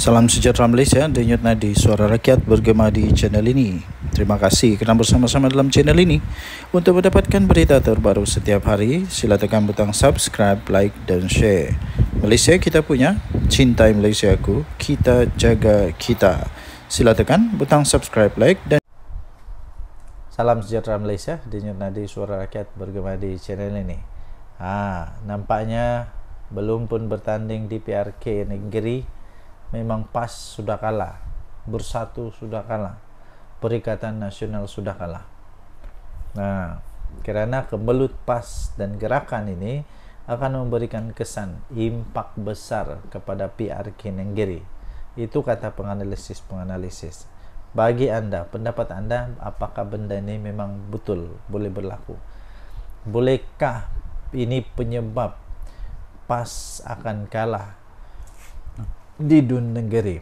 Salam sejahtera Malaysia, denyut nadi suara rakyat bergema di channel ini. Terima kasih kerana bersama-sama dalam channel ini. Untuk mendapatkan berita terbaru setiap hari, sila tekan butang subscribe, like dan share. Malaysia kita punya, cintai Malaysia aku, kita jaga kita. Sila tekan butang subscribe, like dan Salam sejahtera Malaysia, denyut nadi suara rakyat bergema di channel ini. Ah, ha, nampaknya belum pun bertanding di PRK negeri. memang PAS sudah kalah, Bersatu sudah kalah, Perikatan Nasional sudah kalah. Nah, karena kemelut PAS dan gerakan ini akan memberikan kesan impak besar kepada PR Kinenggiri. Itu kata penganalisis-penganalisis. Bagi Anda, pendapat Anda apakah benda ini memang betul boleh berlaku? Bolehkah ini penyebab PAS akan kalah di dun negeri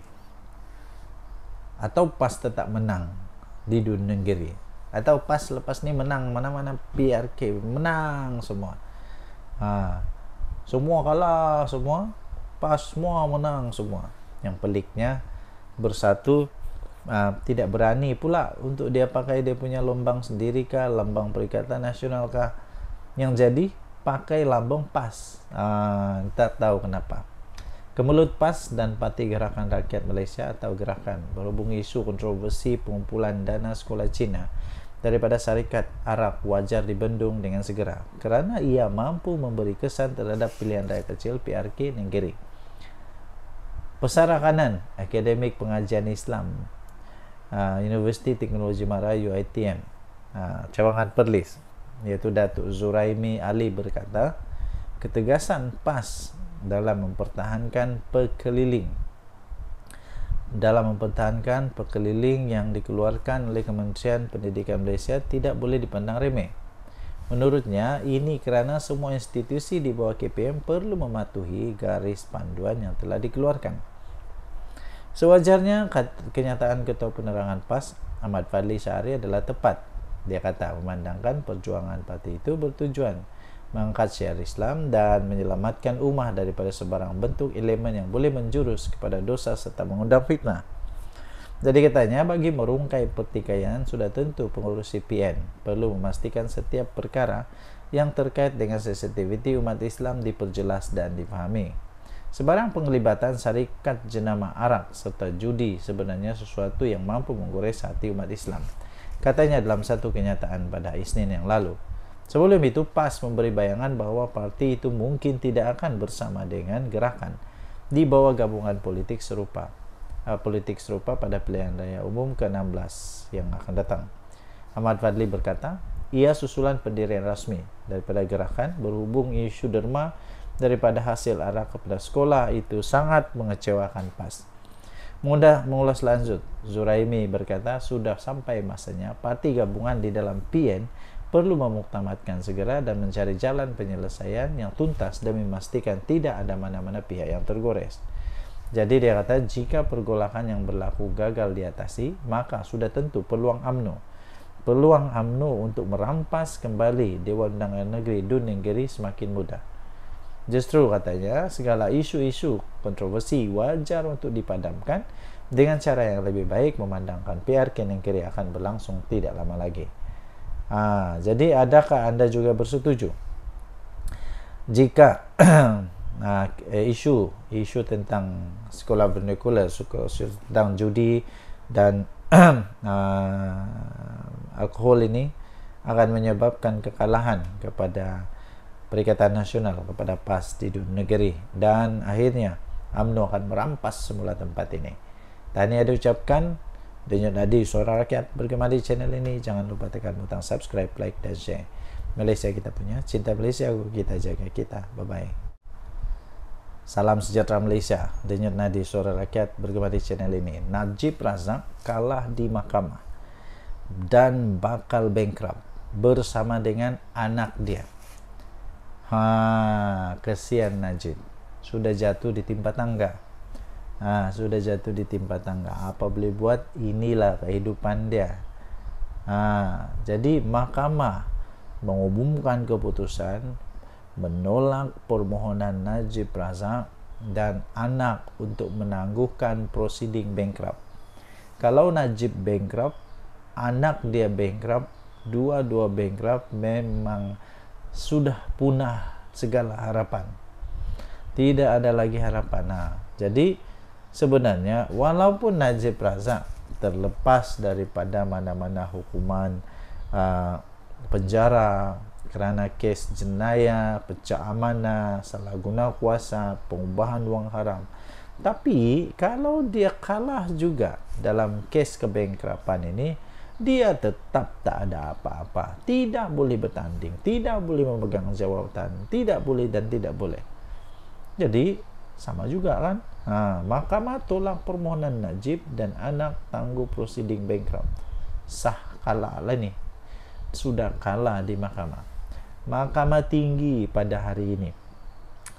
atau pas tetap menang di dun negeri atau pas lepas ni menang mana-mana PRK menang semua ha. semua kalah semua pas semua menang semua yang peliknya bersatu uh, tidak berani pula untuk dia pakai dia punya lambang sendiri kah lambang perikatan nasional kah yang jadi pakai lambang pas uh, tak tahu kenapa Kemelut PAS dan Parti Gerakan Rakyat Malaysia atau Gerakan berhubung isu kontroversi pengumpulan dana sekolah Cina daripada syarikat Arab wajar dibendung dengan segera kerana ia mampu memberi kesan terhadap pilihan rakyat kecil PRK Nenggeri. kanan Akademik Pengajian Islam ah, Universiti Teknologi Mara UITM ah, Cawangan Perlis iaitu Datuk Zuraimi Ali berkata ketegasan PAS dalam mempertahankan pekeliling dalam mempertahankan pekeliling yang dikeluarkan oleh Kementerian Pendidikan Malaysia tidak boleh dipandang remeh. Menurutnya, ini kerana semua institusi di bawah KPM perlu mematuhi garis panduan yang telah dikeluarkan. Sewajarnya, kenyataan Ketua Penerangan PAS, Ahmad Fadli Syahri adalah tepat. Dia kata memandangkan perjuangan parti itu bertujuan mengangkat syiar Islam dan menyelamatkan umat daripada sebarang bentuk elemen yang boleh menjurus kepada dosa serta mengundang fitnah. Jadi katanya bagi merungkai pertikaian sudah tentu pengurus CPN perlu memastikan setiap perkara yang terkait dengan sensitiviti umat Islam diperjelas dan dipahami. Sebarang penglibatan syarikat jenama Arab serta judi sebenarnya sesuatu yang mampu menggores hati umat Islam. Katanya dalam satu kenyataan pada Isnin yang lalu. Sebelum itu, PAS memberi bayangan bahwa parti itu mungkin tidak akan bersama dengan gerakan di bawah gabungan politik serupa uh, politik serupa pada pilihan raya umum ke-16 yang akan datang. Ahmad Fadli berkata, ia susulan pendirian rasmi daripada gerakan berhubung isu derma daripada hasil arah kepada sekolah itu sangat mengecewakan PAS. Mudah mengulas lanjut, Zuraimi berkata sudah sampai masanya parti gabungan di dalam PN perlu memuktamadkan segera dan mencari jalan penyelesaian yang tuntas demi memastikan tidak ada mana-mana pihak yang tergores. Jadi dia kata jika pergolakan yang berlaku gagal diatasi, maka sudah tentu peluang AMNO. Peluang AMNO untuk merampas kembali Dewan Undangan Negeri Dun Negeri semakin mudah. Justru katanya segala isu-isu kontroversi wajar untuk dipadamkan dengan cara yang lebih baik memandangkan PRK Negeri akan berlangsung tidak lama lagi. Ha, jadi adakah anda juga bersetuju jika ha, isu isu tentang sekolah vernacular tentang judi dan ha, alkohol ini akan menyebabkan kekalahan kepada Perikatan Nasional kepada PAS di dunia negeri dan akhirnya UMNO akan merampas semula tempat ini. Tahniah diucapkan Denyut Nadi, Suara Rakyat, bergema di channel ini. Jangan lupa tekan butang subscribe, like, dan share. Malaysia kita punya, cinta Malaysia kita jaga kita. Bye-bye. Salam sejahtera Malaysia, denyut nadi suara rakyat bergema di channel ini. Najib Razak kalah di mahkamah dan bakal bankrupt bersama dengan anak dia. Ha, kesian Najib. Sudah jatuh di timpa tangga ha, sudah jatuh di ditimpa tangga apa boleh buat inilah kehidupan dia ha, jadi mahkamah mengumumkan keputusan menolak permohonan Najib Razak dan anak untuk menangguhkan prosiding bankrupt kalau Najib bankrupt anak dia bankrupt dua-dua bankrupt memang sudah punah segala harapan tidak ada lagi harapan nah, ha, jadi sebenarnya walaupun Najib Razak terlepas daripada mana-mana hukuman uh, penjara kerana kes jenayah, pecah amanah, salah guna kuasa, pengubahan wang haram. Tapi kalau dia kalah juga dalam kes kebengkrapan ini, dia tetap tak ada apa-apa. Tidak boleh bertanding, tidak boleh memegang jawatan, tidak boleh dan tidak boleh. Jadi sama juga kan ha, mahkamah tolak permohonan Najib dan anak tangguh proceeding bankrupt sah kalah lah ni sudah kalah di mahkamah mahkamah tinggi pada hari ini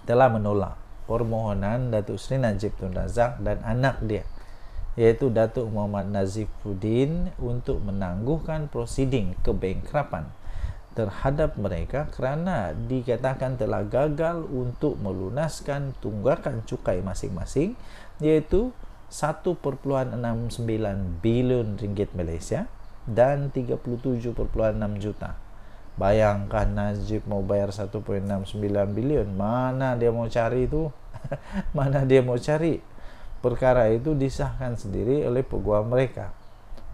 telah menolak permohonan Datuk Seri Najib Tun Razak dan anak dia yaitu Datuk Muhammad Nazifuddin untuk menangguhkan proceeding kebankrapan terhadap mereka kerana dikatakan telah gagal untuk melunaskan tunggakan cukai masing-masing iaitu 1.69 bilion ringgit Malaysia dan 37.6 juta. Bayangkan Najib mau bayar 1.69 bilion, mana dia mau cari itu? mana dia mau cari? Perkara itu disahkan sendiri oleh peguam mereka.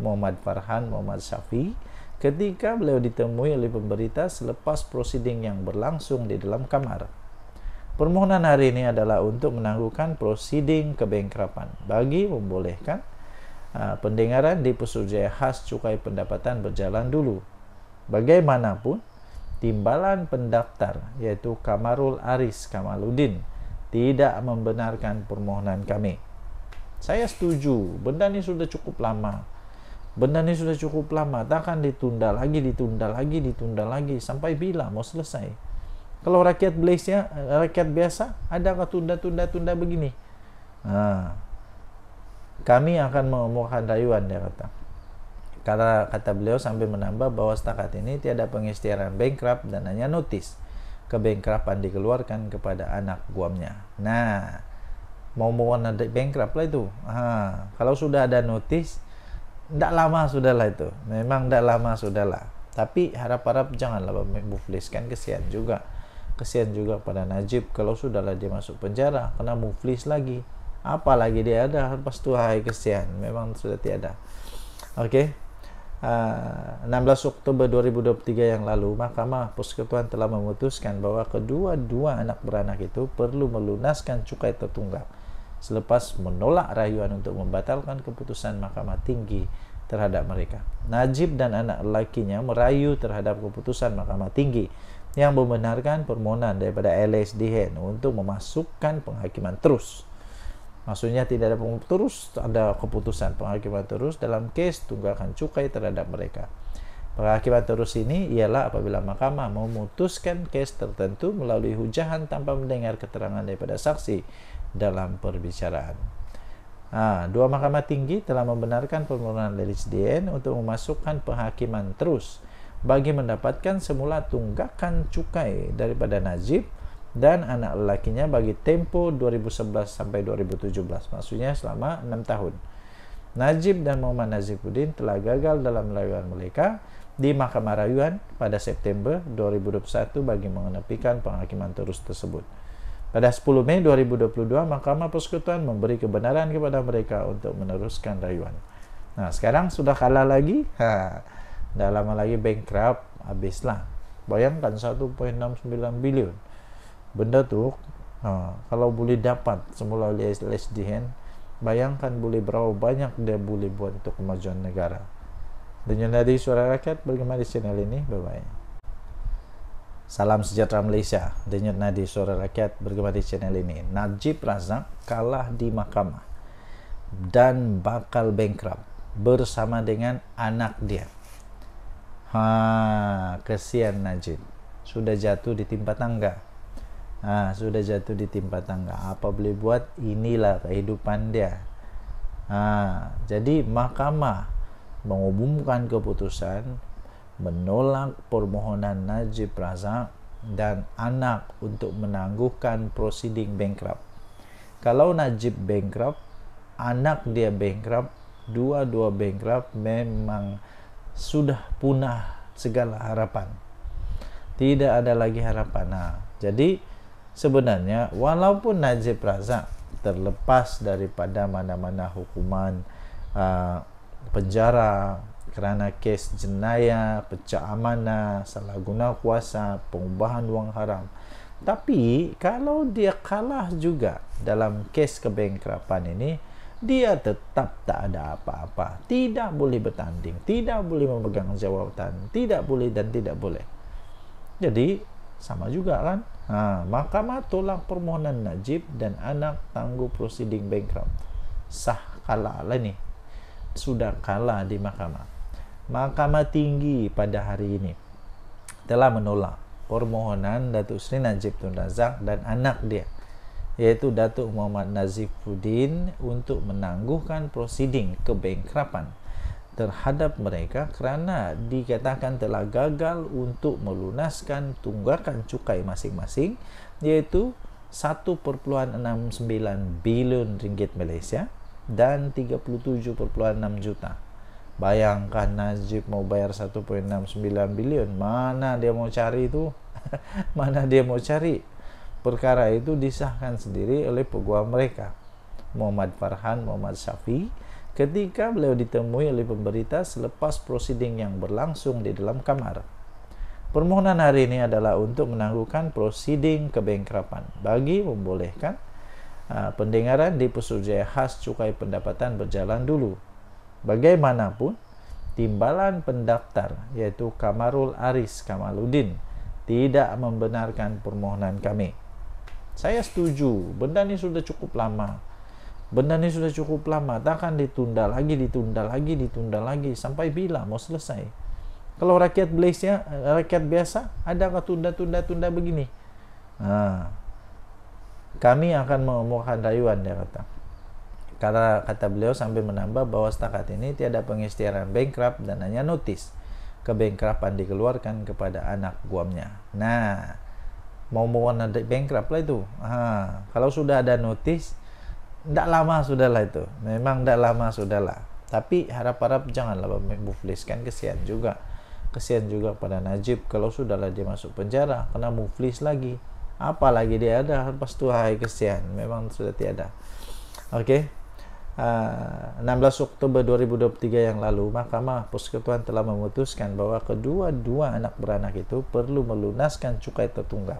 Muhammad Farhan, Muhammad Syafi'i ketika beliau ditemui oleh pemberita selepas prosiding yang berlangsung di dalam kamar. Permohonan hari ini adalah untuk menangguhkan prosiding kebengkrapan bagi membolehkan uh, pendengaran di pesugihan khas cukai pendapatan berjalan dulu. Bagaimanapun, timbalan pendaftar yaitu Kamarul Aris Kamaludin tidak membenarkan permohonan kami. Saya setuju, benda ini sudah cukup lama Benda ini sudah cukup lama, takkan ditunda lagi, ditunda lagi, ditunda lagi sampai bila mau selesai. Kalau rakyat Malaysia, eh, rakyat biasa, adakah tunda-tunda-tunda begini? Nah, kami akan mengemukakan rayuan dia kata. Karena kata beliau sambil menambah bahwa setakat ini tiada pengistiaran bankrupt dan hanya notis kebankrapan dikeluarkan kepada anak guamnya. Nah, mau mau nanti bankrupt lah itu. Ha, kalau sudah ada notis, Tak lama sudahlah itu. Memang tak lama sudahlah. Tapi harap-harap janganlah Bapak kan kesian juga. Kesian juga pada Najib kalau sudahlah dia masuk penjara kena Muflis lagi. Apalagi dia ada lepas tu hai kesian. Memang sudah tiada. Okey. Uh, ah, 16 Oktober 2023 yang lalu Mahkamah Persekutuan telah memutuskan bahawa kedua-dua anak beranak itu perlu melunaskan cukai tertunggak selepas menolak rayuan untuk membatalkan keputusan Mahkamah Tinggi terhadap mereka. Najib dan anak lelakinya merayu terhadap keputusan Mahkamah Tinggi yang membenarkan permohonan daripada LSDN untuk memasukkan penghakiman terus. Maksudnya tidak ada penghakiman terus, ada keputusan penghakiman terus dalam kes tunggakan cukai terhadap mereka. Penghakiman terus ini ialah apabila mahkamah memutuskan kes tertentu melalui hujahan tanpa mendengar keterangan daripada saksi dalam perbicaraan. Ha, dua mahkamah tinggi telah membenarkan permohonan LHDN untuk memasukkan penghakiman terus bagi mendapatkan semula tunggakan cukai daripada Najib dan anak lelakinya bagi tempo 2011 sampai 2017 maksudnya selama 6 tahun. Najib dan Muhammad Nazibuddin telah gagal dalam layuan mereka di Mahkamah Rayuan pada September 2021 bagi mengenepikan penghakiman terus tersebut. Pada 10 Mei 2022, Mahkamah Persekutuan memberi kebenaran kepada mereka untuk meneruskan rayuan. Nah, sekarang sudah kalah lagi. Ha. Dah lama lagi bankrupt, habislah. Bayangkan 1.69 bilion. Benda tu ha, kalau boleh dapat semula oleh SDN, bayangkan boleh berapa banyak dia boleh buat untuk kemajuan negara. Dengan dari suara rakyat bagaimana di channel ini? Bye-bye. Salam sejahtera Malaysia. Denyut nadi suara rakyat bergema di channel ini. Najib Razak kalah di mahkamah dan bakal bankrupt bersama dengan anak dia. Ha, kesian Najib. Sudah jatuh di timpa tangga. Ha, sudah jatuh di timpa tangga. Apa boleh buat? Inilah kehidupan dia. Ha, jadi mahkamah mengumumkan keputusan menolak permohonan Najib Razak dan anak untuk menangguhkan prosiding bankrupt. Kalau Najib bankrupt, anak dia bankrupt, dua-dua bankrupt memang sudah punah segala harapan. Tidak ada lagi harapan. Nah, ha. jadi sebenarnya walaupun Najib Razak terlepas daripada mana-mana hukuman uh, penjara kerana kes jenayah, pecah amanah, salah guna kuasa, pengubahan wang haram. Tapi kalau dia kalah juga dalam kes kebengkrapan ini, dia tetap tak ada apa-apa. Tidak boleh bertanding, tidak boleh memegang jawatan, tidak boleh dan tidak boleh. Jadi sama juga kan? Ha, mahkamah tolak permohonan Najib dan anak tangguh prosiding bankrupt. Sah kalah lah ni. Sudah kalah di mahkamah. Mahkamah Tinggi pada hari ini telah menolak permohonan Datuk Seri Najib Tun Razak dan anak dia iaitu Datuk Muhammad Nazifuddin untuk menangguhkan prosiding kebengkrapan terhadap mereka kerana dikatakan telah gagal untuk melunaskan tunggakan cukai masing-masing iaitu 1.69 bilion ringgit Malaysia dan 37.6 juta Bayangkan Najib mau bayar 1.69 bilion Mana dia mau cari itu Mana dia mau cari Perkara itu disahkan sendiri oleh peguam mereka Muhammad Farhan, Muhammad Syafi Ketika beliau ditemui oleh pemberita Selepas prosiding yang berlangsung di dalam kamar Permohonan hari ini adalah untuk menangguhkan prosiding kebengkrapan Bagi membolehkan uh, pendengaran di pesuruh khas cukai pendapatan berjalan dulu bagaimanapun timbalan pendaftar yaitu Kamarul Aris Kamaludin, tidak membenarkan permohonan kami. Saya setuju, benda ni sudah cukup lama. Benda ni sudah cukup lama, takkan ditunda lagi, ditunda lagi, ditunda lagi sampai bila mau selesai. Kalau rakyat Malaysia, rakyat biasa ada ke tunda-tunda-tunda begini. Nah, ha. kami akan memohon rayuan dia kata. Karena kata beliau sambil menambah bahwa setakat ini tiada pengistiaran bankrupt dan hanya notis kebengkrapan dikeluarkan kepada anak guamnya. Nah, mau mau ada bankrupt lah itu. Ah, kalau sudah ada notis, tidak lama sudah lah itu. Memang tidak lama sudah lah. Tapi harap-harap janganlah muflis kan kesian juga. Kesian juga pada Najib kalau sudahlah dia masuk penjara kena muflis lagi. Apalagi dia ada pas tuh hai kesian. Memang sudah tiada. Oke. Okay? 16 ah, Oktober 2023 yang lalu Mahkamah Persekutuan telah memutuskan bahawa kedua-dua anak beranak itu perlu melunaskan cukai tertunggal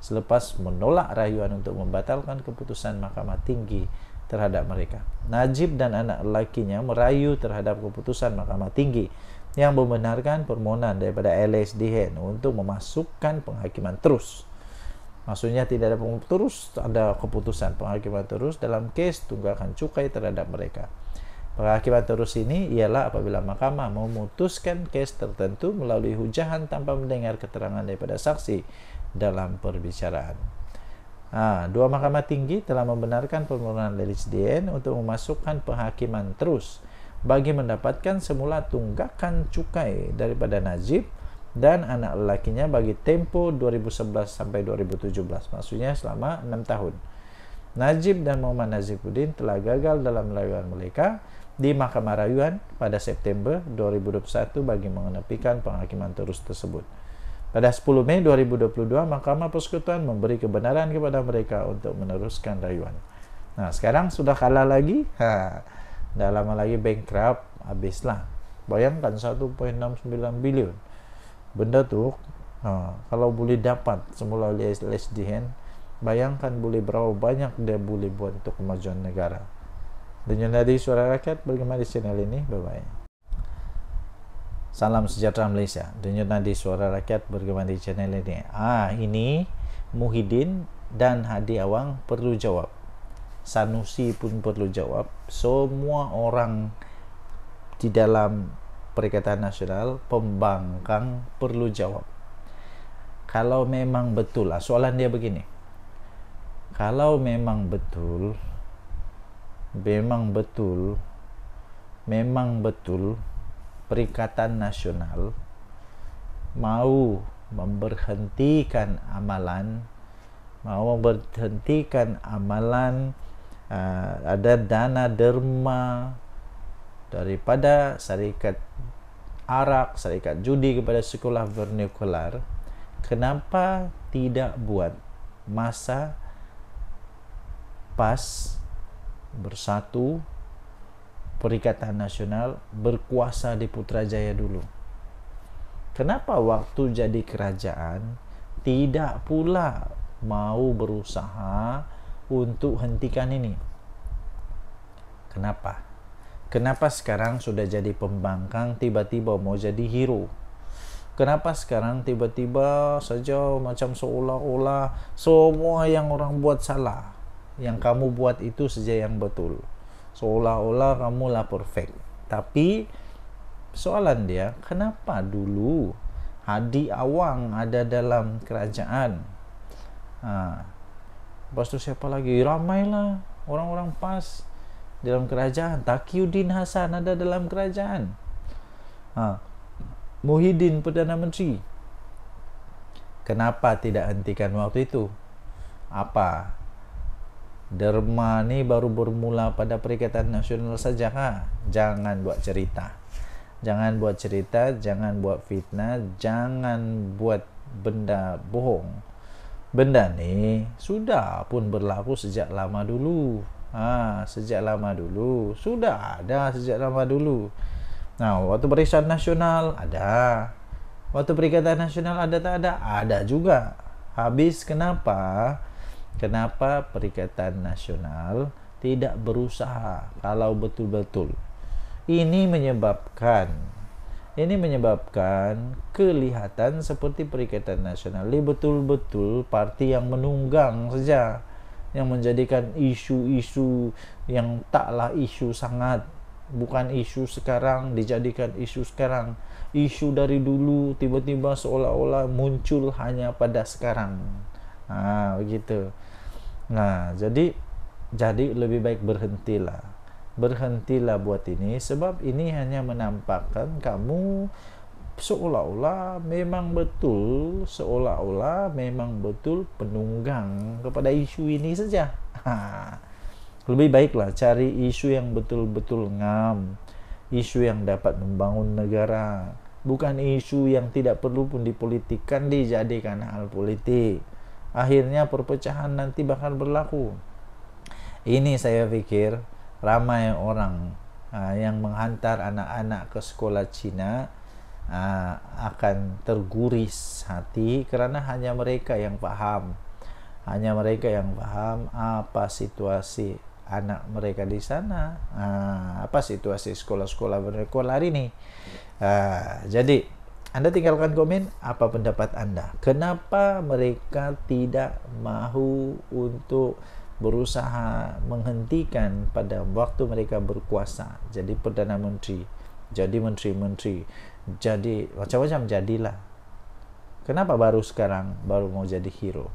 selepas menolak rayuan untuk membatalkan keputusan Mahkamah Tinggi terhadap mereka. Najib dan anak lelakinya merayu terhadap keputusan Mahkamah Tinggi yang membenarkan permohonan daripada LSDN untuk memasukkan penghakiman terus. Maksudnya tidak ada terus ada keputusan penghakiman terus dalam kes tunggakan cukai terhadap mereka. Penghakiman terus ini ialah apabila mahkamah memutuskan kes tertentu melalui hujahan tanpa mendengar keterangan daripada saksi dalam perbicaraan. Ha, dua mahkamah tinggi telah membenarkan permohonan dari CDN untuk memasukkan penghakiman terus bagi mendapatkan semula tunggakan cukai daripada Najib dan anak lelakinya bagi tempo 2011 sampai 2017 maksudnya selama 6 tahun Najib dan Muhammad Nazibuddin telah gagal dalam layuan mereka di Mahkamah Rayuan pada September 2021 bagi mengenepikan penghakiman terus tersebut. Pada 10 Mei 2022, Mahkamah Persekutuan memberi kebenaran kepada mereka untuk meneruskan rayuan. Nah, sekarang sudah kalah lagi. Ha, dah lama lagi bankrupt, habislah. Bayangkan 1.69 bilion benda tu ha, kalau boleh dapat semula oleh SDN bayangkan boleh berapa banyak dia boleh buat untuk kemajuan negara dengan dari suara rakyat bagaimana di channel ini bye bye salam sejahtera Malaysia dengan nadi suara rakyat bergabung di channel ini ah ini Muhyiddin dan Hadi Awang perlu jawab Sanusi pun perlu jawab semua orang di dalam Perikatan Nasional pembangkang perlu jawab kalau memang betul lah soalan dia begini kalau memang betul memang betul memang betul Perikatan Nasional mau memberhentikan amalan mau memberhentikan amalan uh, ada dana derma daripada syarikat arak, syarikat judi kepada sekolah vernakular, kenapa tidak buat masa PAS bersatu Perikatan Nasional berkuasa di Putrajaya dulu? Kenapa waktu jadi kerajaan tidak pula mau berusaha untuk hentikan ini? Kenapa? Kenapa sekarang sudah jadi pembangkang tiba-tiba mau jadi hero? Kenapa sekarang tiba-tiba saja macam seolah-olah semua yang orang buat salah, yang kamu buat itu saja yang betul. Seolah-olah kamu lah perfect. Tapi soalan dia, kenapa dulu Hadi Awang ada dalam kerajaan? Ha. Lepas siapa lagi? Ramailah orang-orang pas dalam kerajaan Takiuddin Hasan ada dalam kerajaan ha. Muhyiddin Perdana Menteri Kenapa tidak hentikan waktu itu? Apa? Derma ni baru bermula pada Perikatan Nasional saja kah? Ha? Jangan buat cerita Jangan buat cerita, jangan buat fitnah Jangan buat benda bohong Benda ni sudah pun berlaku sejak lama dulu ha, sejak lama dulu sudah ada sejak lama dulu nah waktu perisian nasional ada waktu perikatan nasional ada tak ada ada juga habis kenapa kenapa perikatan nasional tidak berusaha kalau betul-betul ini menyebabkan ini menyebabkan kelihatan seperti perikatan nasional ini betul-betul parti yang menunggang sejak yang menjadikan isu-isu yang taklah isu sangat bukan isu sekarang dijadikan isu sekarang isu dari dulu tiba-tiba seolah-olah muncul hanya pada sekarang ha, begitu nah jadi jadi lebih baik berhentilah berhentilah buat ini sebab ini hanya menampakkan kamu seolah-olah memang betul seolah-olah memang betul penunggang kepada isu ini saja ha. lebih baiklah cari isu yang betul-betul ngam isu yang dapat membangun negara bukan isu yang tidak perlu pun dipolitikan dijadikan hal politik akhirnya perpecahan nanti bakal berlaku ini saya pikir ramai orang ha, yang menghantar anak-anak ke sekolah Cina Ah, akan terguris hati kerana hanya mereka yang faham hanya mereka yang faham apa situasi anak mereka di sana ah, apa situasi sekolah-sekolah mereka hari ini ah, jadi anda tinggalkan komen apa pendapat anda kenapa mereka tidak mahu untuk berusaha menghentikan pada waktu mereka berkuasa jadi Perdana Menteri jadi menteri-menteri jadi macam-macam jadilah kenapa baru sekarang baru mau jadi hero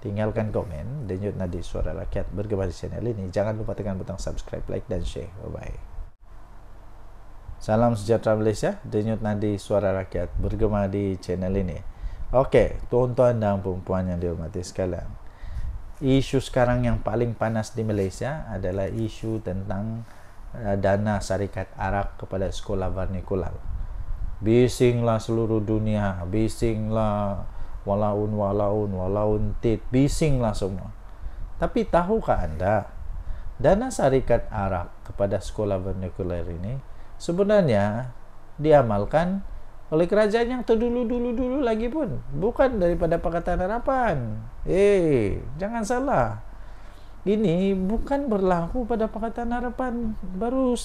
tinggalkan komen denyut nadi suara rakyat bergembar di channel ini jangan lupa tekan butang subscribe like dan share bye bye salam sejahtera Malaysia denyut nadi suara rakyat bergembar di channel ini Okey, tuan-tuan dan puan-puan yang dihormati sekalian Isu sekarang yang paling panas di Malaysia adalah isu tentang eh, dana syarikat Arab kepada sekolah Varnikulal bisinglah seluruh dunia bisinglah walaun walaun walaun tit bisinglah semua tapi tahukah anda dana syarikat Arab kepada sekolah vernacular ini sebenarnya diamalkan oleh kerajaan yang terdulu-dulu-dulu lagi pun bukan daripada Pakatan Harapan eh jangan salah ini bukan berlaku pada Pakatan Harapan baru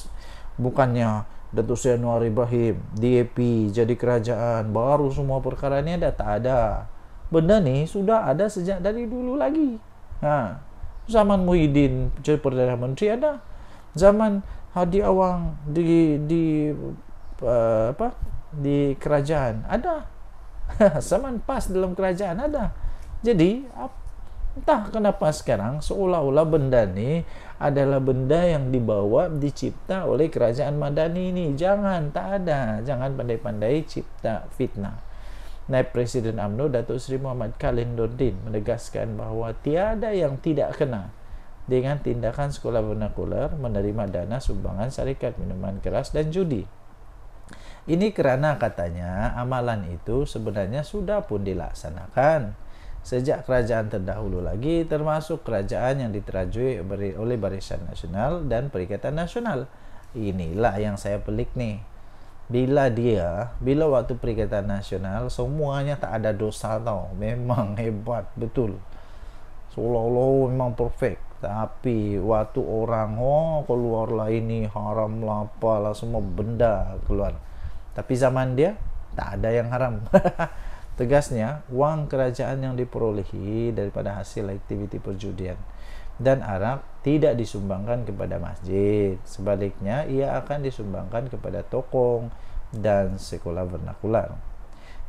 bukannya Datuk Seri Anwar Ibrahim DAP jadi kerajaan baru semua perkara ni ada tak ada benda ni sudah ada sejak dari dulu lagi ha. zaman Muhyiddin jadi Perdana Menteri ada zaman Hadi Awang di di uh, apa di kerajaan ada zaman PAS dalam kerajaan ada jadi apa Entah kenapa sekarang seolah-olah benda ni adalah benda yang dibawa dicipta oleh kerajaan Madani ini. Jangan, tak ada. Jangan pandai-pandai cipta fitnah. Naib Presiden UMNO Datuk Seri Muhammad Kalendordin menegaskan bahawa tiada yang tidak kena dengan tindakan sekolah vernacular menerima dana sumbangan syarikat minuman keras dan judi. Ini kerana katanya amalan itu sebenarnya sudah pun dilaksanakan sejak kerajaan terdahulu lagi termasuk kerajaan yang diterajui oleh barisan nasional dan perikatan nasional inilah yang saya pelik nih. bila dia bila waktu perikatan nasional semuanya tak ada dosa tau memang hebat betul seolah-olah memang perfect tapi waktu orang ho oh, keluar lah ini haram lah apalah semua benda keluar tapi zaman dia tak ada yang haram Tegasnya, uang kerajaan yang diperolehi daripada hasil aktiviti perjudian dan arak tidak disumbangkan kepada masjid. Sebaliknya, ia akan disumbangkan kepada tokong dan sekolah vernakular.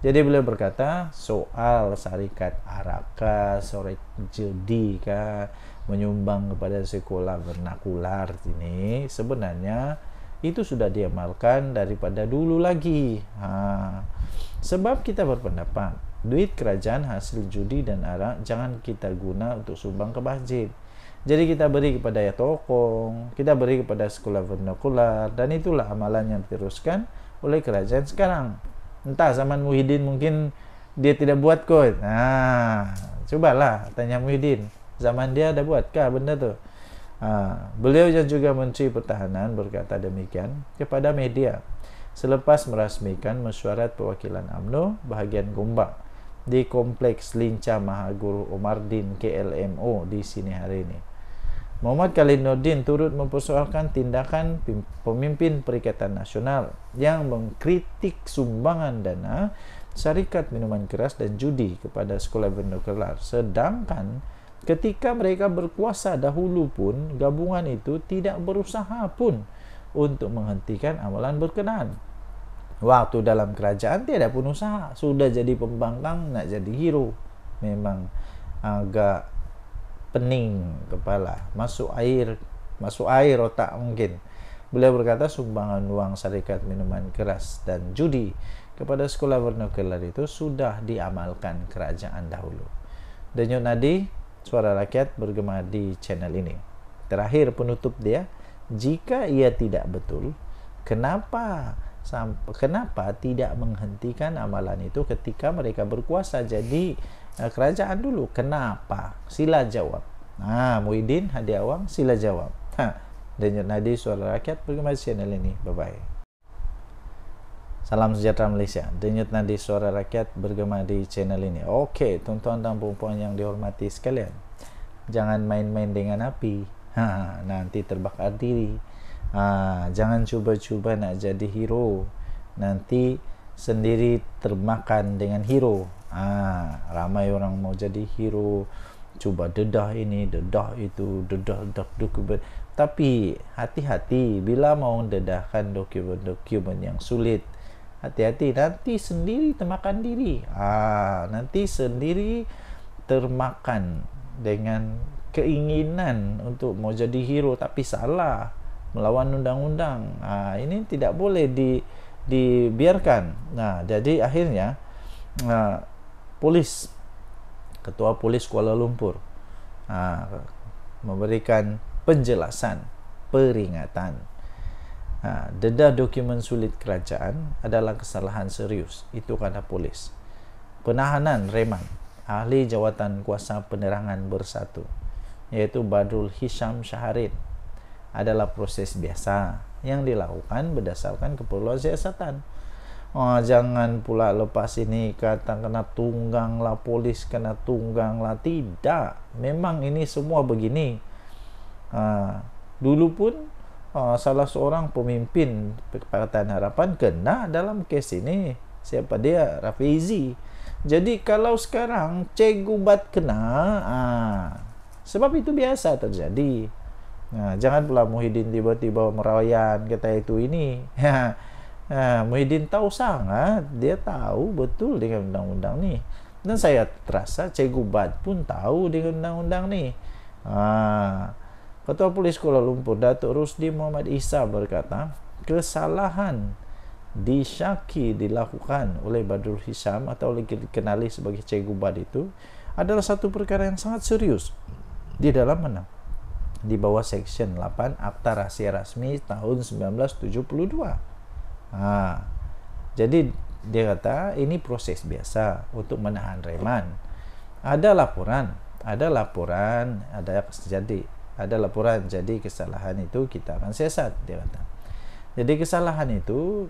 Jadi beliau berkata, soal syarikat araka, sore judi menyumbang kepada sekolah vernakular ini sebenarnya itu sudah diamalkan daripada dulu lagi. Ha. Sebab kita berpendapat duit kerajaan hasil judi dan arak jangan kita guna untuk sumbang ke masjid. Jadi kita beri kepada ya tokong, kita beri kepada sekolah vernakular dan itulah amalan yang diteruskan oleh kerajaan sekarang. Entah zaman Muhyiddin mungkin dia tidak buat kok. Nah, ha, cubalah tanya Muhyiddin. Zaman dia ada buat buatkah benda tu? Ha, beliau yang juga Menteri Pertahanan berkata demikian kepada media selepas merasmikan mesyuarat perwakilan AMNO bahagian Gombak di Kompleks Lincah Mahaguru Omar Din KLMO di sini hari ini. Muhammad Kalinuddin turut mempersoalkan tindakan pemimpin Perikatan Nasional yang mengkritik sumbangan dana syarikat minuman keras dan judi kepada sekolah bendokelar. Sedangkan ketika mereka berkuasa dahulu pun gabungan itu tidak berusaha pun untuk menghentikan amalan berkenaan Waktu dalam kerajaan tiada pun usaha. Sudah jadi pembangkang, nak jadi hero. Memang agak pening kepala. Masuk air, masuk air otak mungkin. Beliau berkata sumbangan uang syarikat minuman keras dan judi kepada sekolah bernuklear itu sudah diamalkan kerajaan dahulu. Denyut nadi suara rakyat bergema di channel ini. Terakhir penutup dia, jika ia tidak betul kenapa kenapa tidak menghentikan amalan itu ketika mereka berkuasa jadi eh, kerajaan dulu kenapa sila jawab nah muhyiddin hadi awang sila jawab ha dan nadi suara rakyat bagaimana channel ini bye bye Salam sejahtera Malaysia. Denyut nadi suara rakyat bergema di channel ini. Okey, tuan-tuan dan puan-puan yang dihormati sekalian. Jangan main-main dengan api ha, nanti terbakar diri ha, jangan cuba-cuba nak jadi hero nanti sendiri termakan dengan hero ha, ramai orang mau jadi hero cuba dedah ini dedah itu dedah dedah dokumen tapi hati-hati bila mau dedahkan dokumen-dokumen yang sulit hati-hati nanti sendiri termakan diri ha, nanti sendiri termakan dengan keinginan untuk mau jadi hero tapi salah melawan undang-undang ha, ini tidak boleh di dibiarkan nah ha, jadi akhirnya ha, polis ketua polis Kuala Lumpur ha, memberikan penjelasan peringatan ha, deda dokumen sulit kerajaan adalah kesalahan serius itu kata polis penahanan reman ahli jawatan kuasa penerangan bersatu yaitu Badrul Hisham Syaharid adalah proses biasa yang dilakukan berdasarkan keperluan siasatan. Oh, jangan pula lepas ini kata kena tunggang lah polis kena tunggang lah tidak memang ini semua begini uh, dulu pun uh, salah seorang pemimpin Partai Harapan kena dalam kes ini siapa dia Rafizi jadi kalau sekarang cegubat kena ah uh, sebab itu biasa terjadi. Nah, ha, jangan pula Muhyiddin tiba-tiba merayan kata itu ini. nah, ha, ha, Muhyiddin tahu sangat, dia tahu betul dengan undang-undang ni. Dan saya terasa Cikgu Bad pun tahu dengan undang-undang ni. Ah, Ketua Polis Kuala Lumpur Datuk Rusdi Muhammad Isa berkata, kesalahan disyaki dilakukan oleh Badrul Hisam atau dikenali sebagai Cikgu Bad itu adalah satu perkara yang sangat serius di dalam mana? Di bawah section 8 Akta Rahsia Rasmi tahun 1972. Ha. Jadi dia kata ini proses biasa untuk menahan reman. Ada laporan, ada laporan, ada jadi ada laporan jadi kesalahan itu kita akan sesat dia kata. Jadi kesalahan itu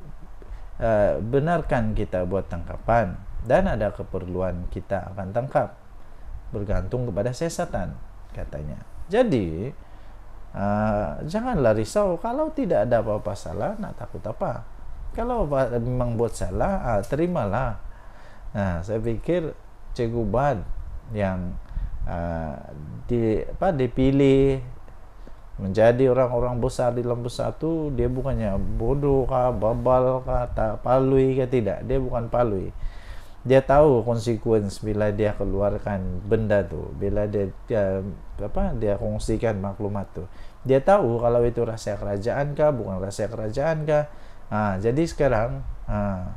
uh, benarkan kita buat tangkapan dan ada keperluan kita akan tangkap bergantung kepada sesatan katanya. Jadi uh, janganlah risau kalau tidak ada apa-apa salah, nak takut apa? Kalau memang buat salah, uh, terimalah. Nah, saya fikir Cikgu Bad yang uh, di, apa, dipilih menjadi orang-orang besar di lembu satu, dia bukannya bodoh kah, babal kah, tak palui kah, tidak. Dia bukan palui dia tahu konsekuens bila dia keluarkan benda tu bila dia, dia apa dia kongsikan maklumat tu dia tahu kalau itu rahsia kerajaan kah bukan rahsia kerajaan kah ha, jadi sekarang ha,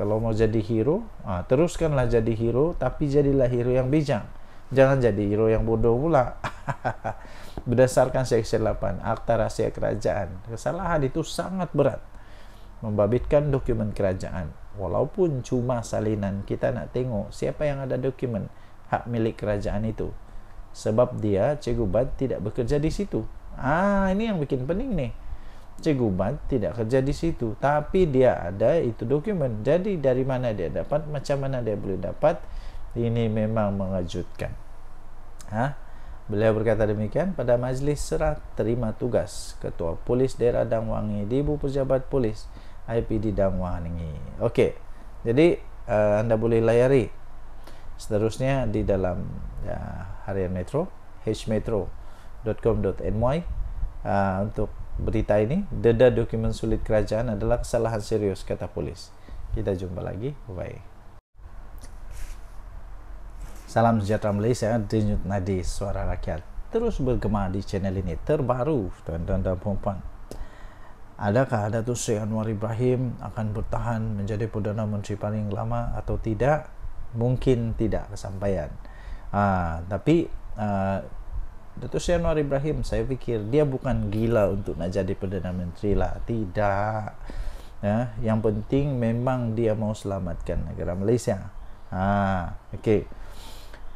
kalau mau jadi hero ha, teruskanlah jadi hero tapi jadilah hero yang bijak jangan jadi hero yang bodoh pula berdasarkan seksi 8 akta rahsia kerajaan kesalahan itu sangat berat membabitkan dokumen kerajaan walaupun cuma salinan kita nak tengok siapa yang ada dokumen hak milik kerajaan itu sebab dia Cikgu Bad tidak bekerja di situ ah ini yang bikin pening nih Cikgu Bad tidak kerja di situ tapi dia ada itu dokumen jadi dari mana dia dapat macam mana dia boleh dapat ini memang mengejutkan ha? beliau berkata demikian pada majlis serah terima tugas ketua polis daerah Dangwangi di ibu pejabat polis IPD Damwa ini. Okey. Jadi uh, anda boleh layari seterusnya di dalam uh, Harian Metro, hmetro.com.my uh, eh, untuk berita ini. Deda dokumen sulit kerajaan adalah kesalahan serius kata polis. Kita jumpa lagi. Bye. Salam sejahtera Malaysia, Denyut Nadi Suara Rakyat terus bergema di channel ini terbaru tuan-tuan dan puan-puan adakah Datuk Seri Anwar Ibrahim akan bertahan menjadi Perdana Menteri paling lama atau tidak mungkin tidak kesampaian uh, tapi uh, ah, Datuk Seri Anwar Ibrahim saya fikir dia bukan gila untuk nak jadi Perdana Menteri lah tidak uh, yang penting memang dia mau selamatkan negara Malaysia uh, ah, ok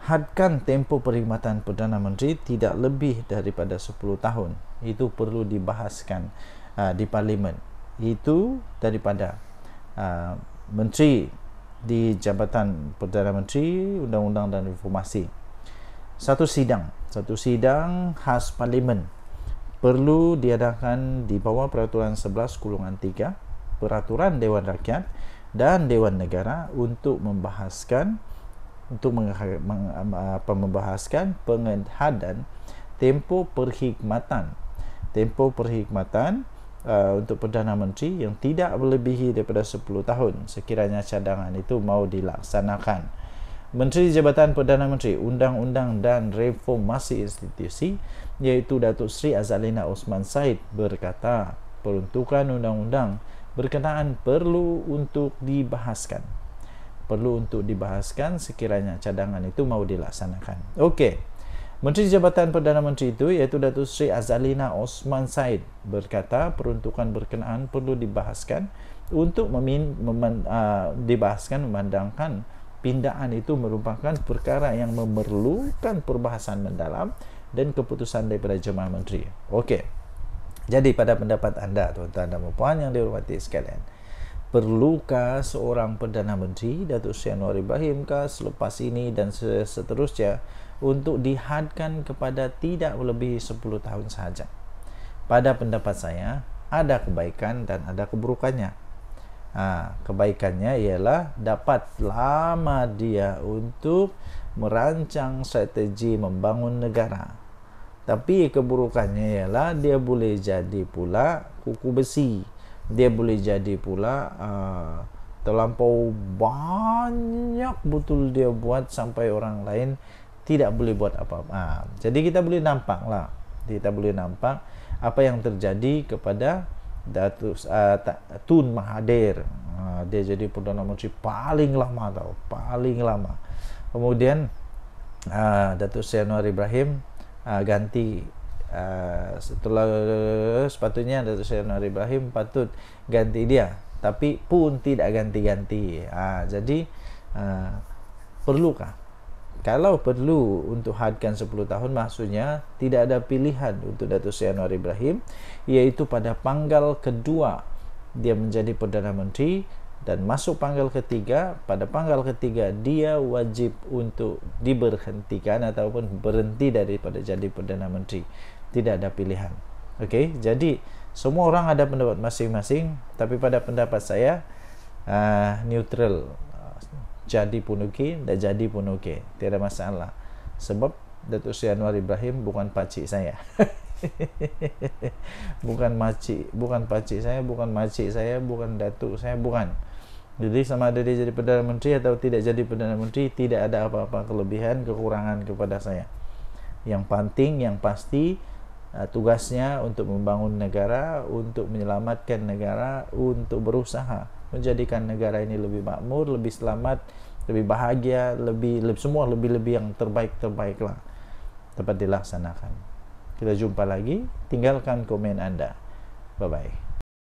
hadkan tempo perkhidmatan Perdana Menteri tidak lebih daripada 10 tahun itu perlu dibahaskan Ah, di parlimen itu daripada uh, menteri di jabatan Perdana Menteri Undang-Undang dan Reformasi satu sidang satu sidang khas parlimen perlu diadakan di bawah peraturan 11 kurungan 3 peraturan Dewan Rakyat dan Dewan Negara untuk membahaskan untuk membahaskan pengadhan tempo perkhidmatan tempo perkhidmatan Uh, untuk Perdana Menteri yang tidak melebihi daripada 10 tahun sekiranya cadangan itu mau dilaksanakan. Menteri Jabatan Perdana Menteri Undang-Undang dan Reformasi Institusi iaitu Datuk Seri Azalina Osman Said berkata peruntukan undang-undang berkenaan perlu untuk dibahaskan perlu untuk dibahaskan sekiranya cadangan itu mau dilaksanakan. Okey. Menteri Jabatan Perdana Menteri itu iaitu Datuk Seri Azalina Osman Said berkata peruntukan berkenaan perlu dibahaskan untuk memin, meman, uh, dibahaskan memandangkan pindaan itu merupakan perkara yang memerlukan perbahasan mendalam dan keputusan daripada jemaah menteri. Okey. Jadi pada pendapat anda tuan-tuan dan puan yang dihormati sekalian, perlukah seorang perdana menteri Datuk Seri Anwar Ibrahim kah selepas ini dan seterusnya untuk dihadkan kepada tidak lebih 10 tahun sahaja. Pada pendapat saya, ada kebaikan dan ada keburukannya. Nah, ha, kebaikannya ialah dapat lama dia untuk merancang strategi membangun negara. Tapi keburukannya ialah dia boleh jadi pula kuku besi. Dia boleh jadi pula uh, terlampau banyak betul dia buat sampai orang lain tidak boleh buat apa-apa. Ha, jadi kita boleh nampak lah, kita boleh nampak apa yang terjadi kepada Datus uh, ha, Tun Mahadir Ha, dia jadi perdana menteri paling lama tau, paling lama. Kemudian uh, Datuk Senor Ibrahim uh, ganti uh, setelah sepatutnya Datuk Senor Ibrahim patut ganti dia tapi pun tidak ganti-ganti. Uh, jadi uh, perlukah kalau perlu untuk hadkan 10 tahun maksudnya tidak ada pilihan untuk Datuk Seri Anwar Ibrahim iaitu pada panggal kedua dia menjadi Perdana Menteri dan masuk panggal ketiga pada panggal ketiga dia wajib untuk diberhentikan ataupun berhenti daripada jadi Perdana Menteri tidak ada pilihan okay? jadi semua orang ada pendapat masing-masing tapi pada pendapat saya uh, neutral jadi pun okey dan jadi pun okey tiada masalah sebab Datuk Seri Anwar Ibrahim bukan pacik saya bukan macik bukan pacik saya bukan macik saya bukan datuk saya bukan jadi sama ada dia jadi Perdana Menteri atau tidak jadi Perdana Menteri tidak ada apa-apa kelebihan kekurangan kepada saya yang penting yang pasti uh, tugasnya untuk membangun negara untuk menyelamatkan negara untuk berusaha menjadikan negara ini lebih makmur, lebih selamat, lebih bahagia, lebih, lebih semua lebih-lebih yang terbaik-terbaiklah dapat dilaksanakan. Kita jumpa lagi, tinggalkan komen anda. Bye-bye.